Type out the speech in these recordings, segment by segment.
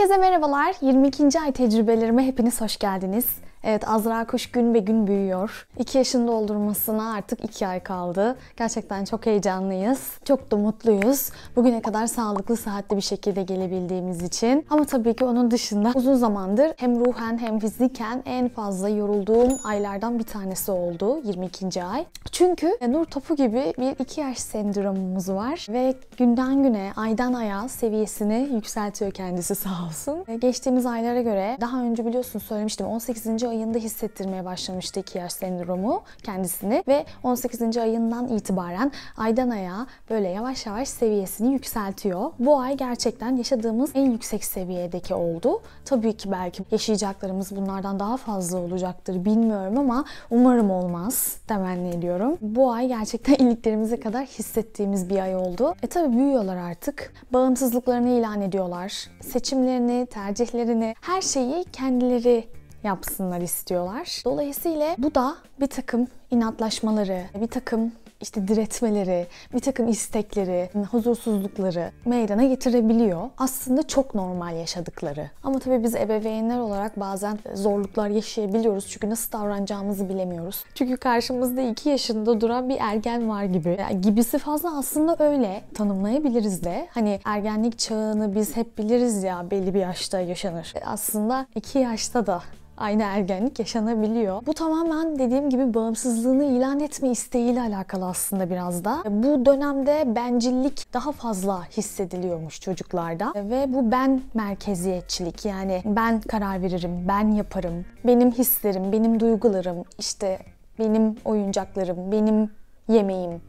Herkese merhabalar. 22. ay tecrübelerime hepiniz hoş geldiniz. Evet Azra Kuş gün ve gün büyüyor. 2 yaşını doldurmasına artık 2 ay kaldı. Gerçekten çok heyecanlıyız. Çok da mutluyuz. Bugüne kadar sağlıklı, saatli bir şekilde gelebildiğimiz için. Ama tabii ki onun dışında uzun zamandır hem ruhen hem fiziken en fazla yorulduğum aylardan bir tanesi oldu. 22. ay. Çünkü e, Nur Topu gibi bir 2 yaş sendromumuz var. Ve günden güne, aydan aya seviyesini yükseltiyor kendisi sağ olsun. E, geçtiğimiz aylara göre daha önce biliyorsun söylemiştim 18. ayı ayında hissettirmeye başlamıştı iki yaş sendromu kendisini ve 18. ayından itibaren aydan aya böyle yavaş yavaş seviyesini yükseltiyor. Bu ay gerçekten yaşadığımız en yüksek seviyedeki oldu. Tabii ki belki yaşayacaklarımız bunlardan daha fazla olacaktır bilmiyorum ama umarım olmaz temenni ediyorum. Bu ay gerçekten iliklerimize kadar hissettiğimiz bir ay oldu. E tabii büyüyorlar artık. Bağımsızlıklarını ilan ediyorlar. Seçimlerini, tercihlerini, her şeyi kendileri yapsınlar istiyorlar. Dolayısıyla bu da bir takım inatlaşmaları, bir takım işte diretmeleri, bir takım istekleri, huzursuzlukları meydana getirebiliyor. Aslında çok normal yaşadıkları. Ama tabii biz ebeveynler olarak bazen zorluklar yaşayabiliyoruz çünkü nasıl davranacağımızı bilemiyoruz. Çünkü karşımızda 2 yaşında duran bir ergen var gibi. Yani gibisi fazla aslında öyle tanımlayabiliriz de. Hani ergenlik çağını biz hep biliriz ya belli bir yaşta yaşanır. Aslında 2 yaşta da aynı ergenlik yaşanabiliyor. Bu tamamen dediğim gibi bağımsızlığını ilan etme isteğiyle alakalı aslında biraz da. Bu dönemde bencillik daha fazla hissediliyormuş çocuklarda ve bu ben merkeziyetçilik yani ben karar veririm, ben yaparım, benim hislerim, benim duygularım, işte benim oyuncaklarım, benim yemeğim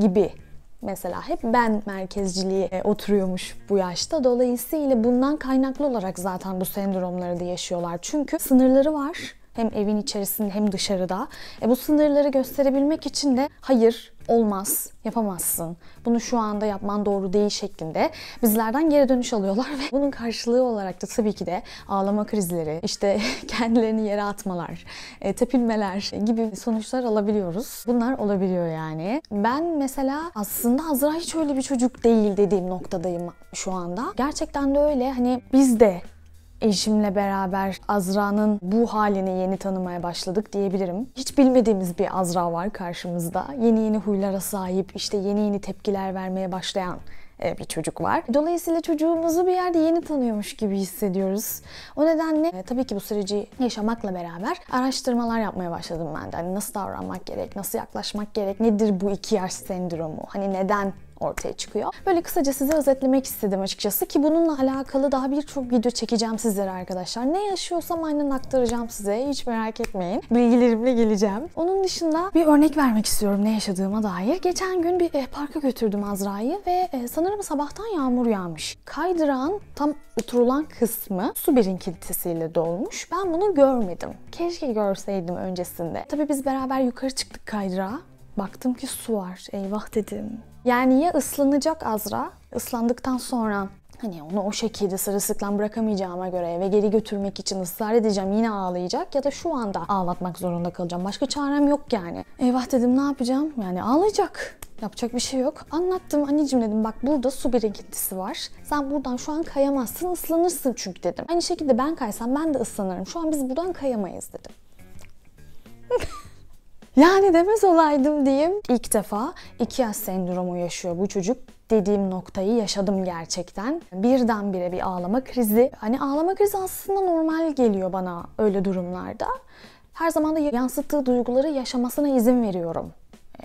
gibi mesela hep ben merkezciliği e, oturuyormuş bu yaşta. Dolayısıyla bundan kaynaklı olarak zaten bu sendromları da yaşıyorlar. Çünkü sınırları var hem evin içerisinde hem dışarıda. E bu sınırları gösterebilmek için de hayır olmaz, yapamazsın. Bunu şu anda yapman doğru değil şeklinde bizlerden geri dönüş alıyorlar ve bunun karşılığı olarak da tabii ki de ağlama krizleri, işte kendilerini yere atmalar, e, tepinmeler gibi sonuçlar alabiliyoruz. Bunlar olabiliyor yani. Ben mesela aslında Azra hiç öyle bir çocuk değil dediğim noktadayım şu anda. Gerçekten de öyle hani biz de eşimle beraber Azra'nın bu halini yeni tanımaya başladık diyebilirim. Hiç bilmediğimiz bir Azra var karşımızda. Yeni yeni huylara sahip, işte yeni yeni tepkiler vermeye başlayan e, bir çocuk var. Dolayısıyla çocuğumuzu bir yerde yeni tanıyormuş gibi hissediyoruz. O nedenle e, tabii ki bu süreci yaşamakla beraber araştırmalar yapmaya başladım ben de. Hani nasıl davranmak gerek, nasıl yaklaşmak gerek, nedir bu iki yaş sendromu, hani neden ortaya çıkıyor. Böyle kısaca size özetlemek istedim açıkçası ki bununla alakalı daha birçok video çekeceğim sizlere arkadaşlar. Ne yaşıyorsam aynen aktaracağım size. Hiç merak etmeyin. Bilgilerimle geleceğim. Onun dışında bir örnek vermek istiyorum ne yaşadığıma dair. Geçen gün bir eh, parka götürdüm Azra'yı ve eh, sanırım sabahtan yağmur yağmış. Kaydıran tam oturulan kısmı su birikintisiyle dolmuş. Ben bunu görmedim. Keşke görseydim öncesinde. Tabii biz beraber yukarı çıktık kaydırağa. Baktım ki su var. Eyvah dedim. Yani ya ıslanacak Azra, ıslandıktan sonra hani onu o şekilde sarısıklan bırakamayacağıma göre ve geri götürmek için ısrar edeceğim yine ağlayacak ya da şu anda ağlatmak zorunda kalacağım. Başka çarem yok yani. Eyvah dedim ne yapacağım? Yani ağlayacak. Yapacak bir şey yok. Anlattım anneciğim dedim bak burada su birikintisi var. Sen buradan şu an kayamazsın ıslanırsın çünkü dedim. Aynı şekilde ben kaysam ben de ıslanırım. Şu an biz buradan kayamayız dedim. Yani demez olaydım diyeyim. İlk defa iki yaş sendromu yaşıyor bu çocuk dediğim noktayı yaşadım gerçekten. Birdenbire bir ağlama krizi. Hani ağlama krizi aslında normal geliyor bana öyle durumlarda. Her zaman da yansıttığı duyguları yaşamasına izin veriyorum.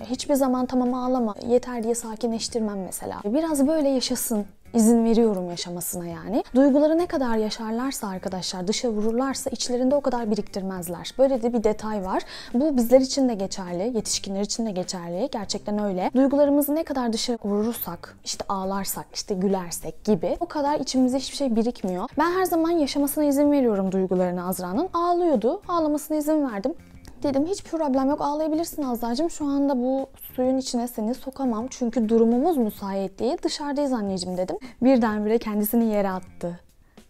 Hiçbir zaman tamam ağlama yeter diye sakinleştirmem mesela. Biraz böyle yaşasın izin veriyorum yaşamasına yani. Duyguları ne kadar yaşarlarsa arkadaşlar dışa vururlarsa içlerinde o kadar biriktirmezler. Böyle de bir detay var. Bu bizler için de geçerli, yetişkinler için de geçerli. Gerçekten öyle. Duygularımızı ne kadar dışa vurursak, işte ağlarsak, işte gülersek gibi o kadar içimizde hiçbir şey birikmiyor. Ben her zaman yaşamasına izin veriyorum duygularını Azra'nın. Ağlıyordu. Ağlamasına izin verdim. Dedim hiç problem yok ağlayabilirsin Azra'cığım. Şu anda bu suyun içine seni sokamam. Çünkü durumumuz müsait değil. Dışarıdayız anneciğim dedim. Birdenbire kendisini yere attı.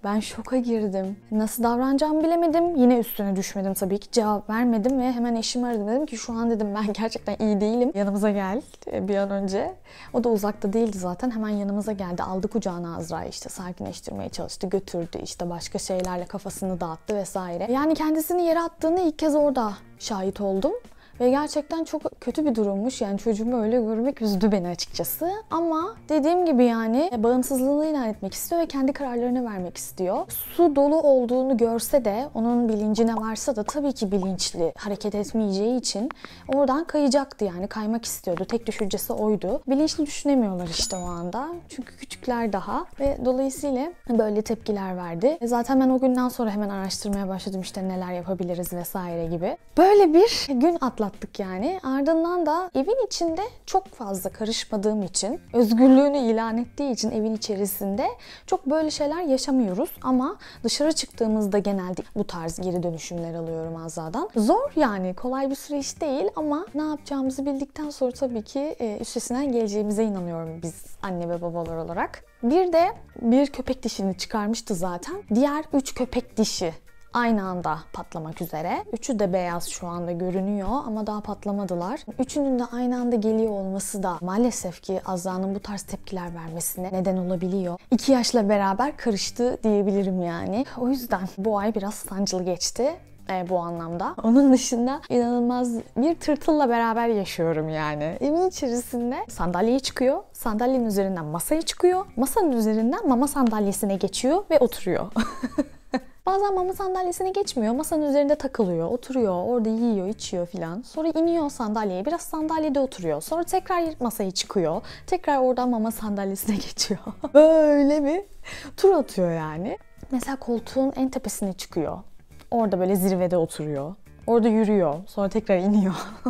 Ben şoka girdim. Nasıl davranacağımı bilemedim. Yine üstüne düşmedim tabii ki. Cevap vermedim ve hemen eşimi aradım. Dedim ki şu an dedim ben gerçekten iyi değilim. Yanımıza gel e, bir an önce. O da uzakta değildi zaten. Hemen yanımıza geldi. Aldı kucağına Azra'yı işte sakinleştirmeye çalıştı. Götürdü işte başka şeylerle kafasını dağıttı vesaire. Yani kendisini yere attığını ilk kez orada şahit oldum. Ve gerçekten çok kötü bir durummuş. Yani çocuğumu öyle görmek üzdü beni açıkçası. Ama dediğim gibi yani e, bağımsızlığını ilan etmek istiyor ve kendi kararlarını vermek istiyor. Su dolu olduğunu görse de onun bilincine varsa da tabii ki bilinçli hareket etmeyeceği için oradan kayacaktı yani kaymak istiyordu. Tek düşüncesi oydu. Bilinçli düşünemiyorlar işte o anda. Çünkü küçükler daha ve dolayısıyla böyle tepkiler verdi. E, zaten ben o günden sonra hemen araştırmaya başladım işte neler yapabiliriz vesaire gibi. Böyle bir gün atlattım anlattık yani. Ardından da evin içinde çok fazla karışmadığım için, özgürlüğünü ilan ettiği için evin içerisinde çok böyle şeyler yaşamıyoruz. Ama dışarı çıktığımızda genelde bu tarz geri dönüşümler alıyorum Azra'dan. Zor yani kolay bir süreç değil ama ne yapacağımızı bildikten sonra tabii ki e, üstesinden geleceğimize inanıyorum biz anne ve babalar olarak. Bir de bir köpek dişini çıkarmıştı zaten. Diğer üç köpek dişi aynı anda patlamak üzere. Üçü de beyaz şu anda görünüyor ama daha patlamadılar. Üçünün de aynı anda geliyor olması da maalesef ki Azra'nın bu tarz tepkiler vermesine neden olabiliyor. İki yaşla beraber karıştı diyebilirim yani. O yüzden bu ay biraz sancılı geçti e, bu anlamda. Onun dışında inanılmaz bir tırtılla beraber yaşıyorum yani. Evin içerisinde sandalyeye çıkıyor, sandalyenin üzerinden masaya çıkıyor, masanın üzerinden mama sandalyesine geçiyor ve oturuyor. Bazen mama sandalyesine geçmiyor. Masanın üzerinde takılıyor, oturuyor, orada yiyor, içiyor filan. Sonra iniyor sandalyeye, biraz sandalyede oturuyor. Sonra tekrar masaya çıkıyor. Tekrar oradan mama sandalyesine geçiyor. Böyle bir tur atıyor yani. Mesela koltuğun en tepesine çıkıyor. Orada böyle zirvede oturuyor. Orada yürüyor. Sonra tekrar iniyor.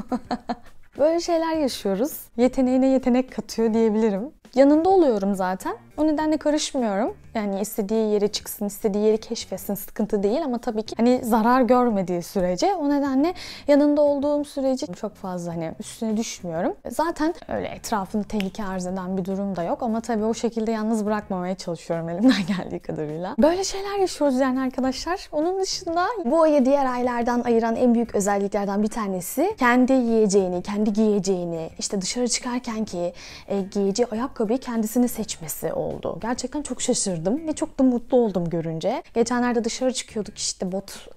Böyle şeyler yaşıyoruz. Yeteneğine yetenek katıyor diyebilirim. Yanında oluyorum zaten. O nedenle karışmıyorum yani istediği yere çıksın, istediği yeri keşfetsin sıkıntı değil ama tabii ki hani zarar görmediği sürece o nedenle yanında olduğum sürece çok fazla hani üstüne düşmüyorum. Zaten öyle etrafını tehlike arz eden bir durum da yok ama tabii o şekilde yalnız bırakmamaya çalışıyorum elimden geldiği kadarıyla. Böyle şeyler yaşıyoruz yani arkadaşlar. Onun dışında bu ayı diğer aylardan ayıran en büyük özelliklerden bir tanesi kendi yiyeceğini, kendi giyeceğini, işte dışarı çıkarken ki e, giyeceği ayakkabıyı kendisini seçmesi oldu. Gerçekten çok şaşırdım şaşırdım ve çok da mutlu oldum görünce. Geçenlerde dışarı çıkıyorduk işte bot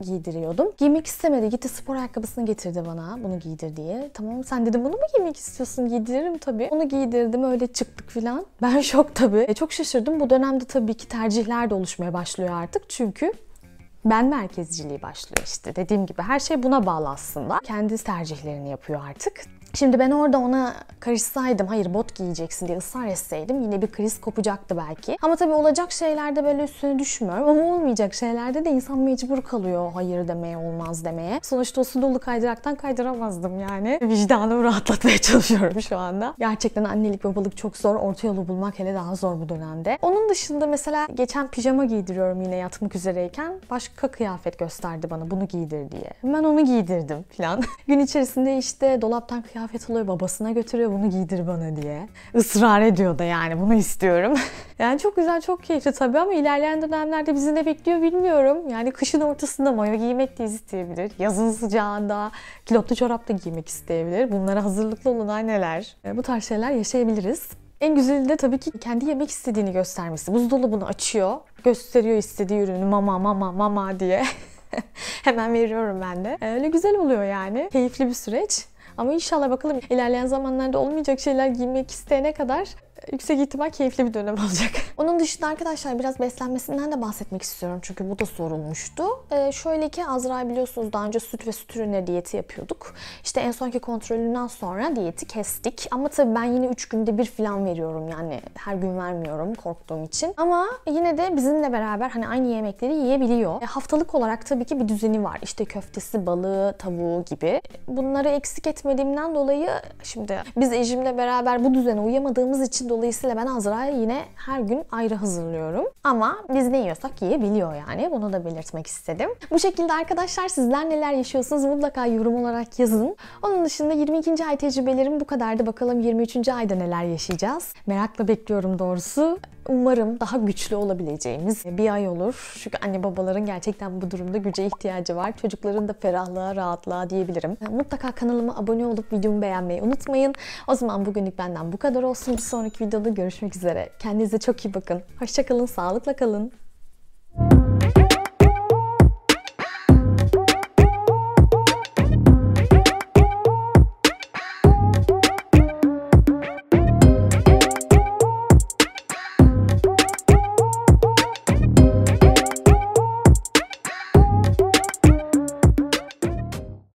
giydiriyordum. Giymek istemedi. Gitti spor ayakkabısını getirdi bana. Bunu giydir diye. Tamam sen dedim bunu mu giymek istiyorsun? Giydiririm tabii. Onu giydirdim. Öyle çıktık filan. Ben şok tabii. E, çok şaşırdım. Bu dönemde tabii ki tercihler de oluşmaya başlıyor artık. Çünkü ben merkezciliği başlıyor işte. Dediğim gibi her şey buna bağlı aslında. Kendi tercihlerini yapıyor artık. Şimdi ben orada ona karışsaydım, hayır bot giyeceksin diye ısrar etseydim yine bir kriz kopacaktı belki. Ama tabii olacak şeylerde böyle üstüne düşmüyorum ama olmayacak şeylerde de insan mecbur kalıyor hayır demeye, olmaz demeye. Sonuçta o su dolu kaydıraktan kaydıramazdım yani. Vicdanımı rahatlatmaya çalışıyorum şu anda. Gerçekten annelik babalık çok zor. Orta yolu bulmak hele daha zor bu dönemde. Onun dışında mesela geçen pijama giydiriyorum yine yatmak üzereyken. Başka kıyafet gösterdi bana bunu giydir diye. Ben onu giydirdim falan. Gün içerisinde işte dolaptan kıyafet kıyafet oluyor, babasına götürüyor bunu giydir bana diye. Israr ediyor da yani bunu istiyorum. yani çok güzel, çok keyifli tabii ama ilerleyen dönemlerde bizi ne bekliyor bilmiyorum. Yani kışın ortasında mayo giymek de isteyebilir. Yazın sıcağında kilotlu çorap da giymek isteyebilir. Bunlara hazırlıklı olun anneler. E, bu tarz şeyler yaşayabiliriz. En güzeli de tabii ki kendi yemek istediğini göstermesi. Buzdolabını açıyor, gösteriyor istediği ürünü mama mama mama diye. Hemen veriyorum ben de. E, öyle güzel oluyor yani. Keyifli bir süreç. Ama inşallah bakalım ilerleyen zamanlarda olmayacak şeyler giymek isteyene kadar yüksek ihtimal keyifli bir dönem olacak. Onun dışında arkadaşlar biraz beslenmesinden de bahsetmek istiyorum çünkü bu da sorulmuştu. Ee, şöyle ki Azra biliyorsunuz daha önce süt ve süt ürünleri diyeti yapıyorduk. İşte en sonki kontrolünden sonra diyeti kestik. Ama tabii ben yine 3 günde bir filan veriyorum yani her gün vermiyorum korktuğum için. Ama yine de bizimle beraber hani aynı yemekleri yiyebiliyor. E, haftalık olarak tabii ki bir düzeni var. İşte köftesi, balığı, tavuğu gibi. Bunları eksik etmediğimden dolayı şimdi biz Ejim'le beraber bu düzene uyamadığımız için Dolayısıyla ben Azra'ya yine her gün ayrı hazırlıyorum. Ama biz ne yiyorsak yiyebiliyor yani. Bunu da belirtmek istedim. Bu şekilde arkadaşlar sizler neler yaşıyorsunuz mutlaka yorum olarak yazın. Onun dışında 22. ay tecrübelerim bu kadardı. Bakalım 23. ayda neler yaşayacağız. Merakla bekliyorum doğrusu umarım daha güçlü olabileceğimiz bir ay olur. Çünkü anne babaların gerçekten bu durumda güce ihtiyacı var. Çocukların da ferahlığa, rahatlığa diyebilirim. Mutlaka kanalıma abone olup videomu beğenmeyi unutmayın. O zaman bugünlük benden bu kadar olsun. Bir sonraki videoda görüşmek üzere. Kendinize çok iyi bakın. Hoşçakalın, sağlıkla kalın. Müzik